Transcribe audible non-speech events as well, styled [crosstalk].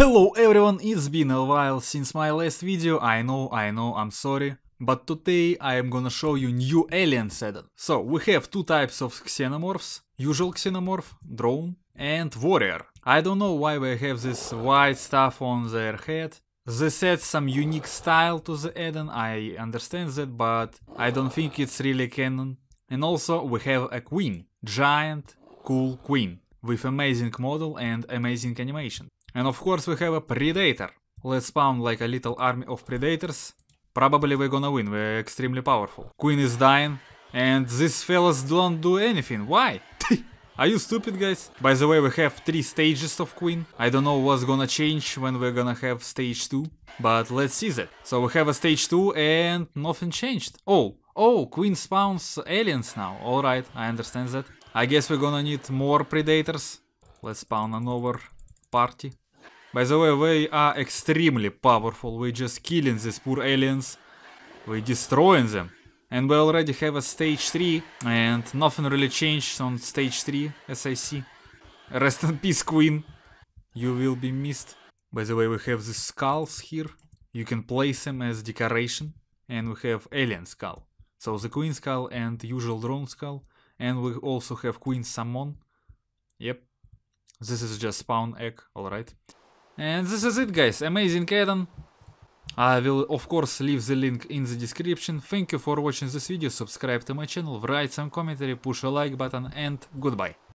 Hello everyone, it's been a while since my last video, I know, I know, I'm sorry. But today I am gonna show you new alien setup. So, we have two types of xenomorphs. Usual xenomorph, drone, and warrior. I don't know why they have this white stuff on their head. This adds some unique style to the Eden. I understand that, but I don't think it's really canon. And also we have a queen, giant, cool queen, with amazing model and amazing animation. And of course we have a Predator. Let's spawn like a little army of Predators. Probably we're gonna win, we're extremely powerful. Queen is dying. And these fellas don't do anything, why? [laughs] Are you stupid, guys? By the way, we have three stages of Queen. I don't know what's gonna change when we're gonna have stage 2, but let's see that. So we have a stage 2 and nothing changed. Oh, oh, Queen spawns aliens now. Alright, I understand that. I guess we're gonna need more Predators. Let's spawn another party. By the way, we are extremely powerful. We just killing these poor aliens. We destroying them. And we already have a stage 3. And nothing really changed on stage 3, as I see. Rest in peace, queen. You will be missed. By the way, we have the skulls here. You can place them as decoration. And we have alien skull. So the queen skull and usual drone skull. And we also have queen salmon. Yep. This is just spawn egg, alright. And this is it guys, amazing Kaden. I will of course leave the link in the description. Thank you for watching this video, subscribe to my channel, write some commentary, push a like button and goodbye.